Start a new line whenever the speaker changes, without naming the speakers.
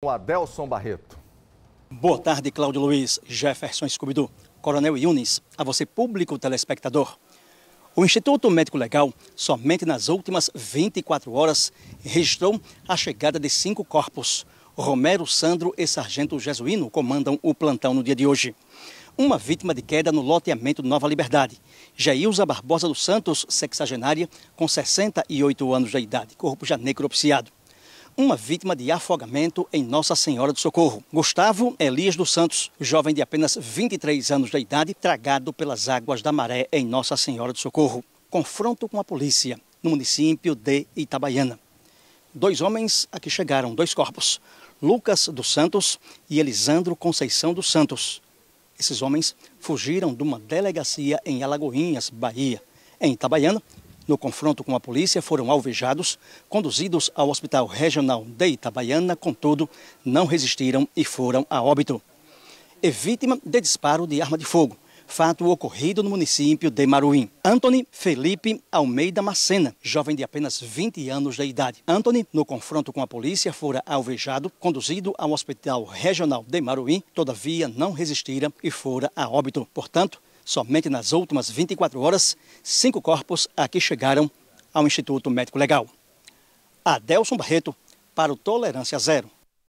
O Adelson Barreto. Boa tarde, Cláudio Luiz, Jefferson Scoobidu, Coronel Yunis, a você público telespectador. O Instituto Médico Legal, somente nas últimas 24 horas, registrou a chegada de cinco corpos. Romero, Sandro e Sargento Jesuíno comandam o plantão no dia de hoje. Uma vítima de queda no loteamento Nova Liberdade. Jailza Barbosa dos Santos, sexagenária, com 68 anos de idade, corpo já necropsiado uma vítima de afogamento em Nossa Senhora do Socorro. Gustavo Elias dos Santos, jovem de apenas 23 anos de idade, tragado pelas águas da maré em Nossa Senhora do Socorro. Confronto com a polícia no município de Itabaiana. Dois homens a que chegaram dois corpos, Lucas dos Santos e Elisandro Conceição dos Santos. Esses homens fugiram de uma delegacia em Alagoinhas, Bahia. Em Itabaiana, no confronto com a polícia, foram alvejados, conduzidos ao Hospital Regional de Itabaiana, contudo, não resistiram e foram a óbito. É vítima de disparo de arma de fogo, fato ocorrido no município de Maruim. Anthony Felipe Almeida Macena, jovem de apenas 20 anos de idade. Anthony, no confronto com a polícia, fora alvejado, conduzido ao Hospital Regional de Maruim, todavia não resistira e fora a óbito. Portanto, Somente nas últimas 24 horas, cinco corpos aqui chegaram ao Instituto Médico Legal. Adelson Barreto, para o Tolerância Zero.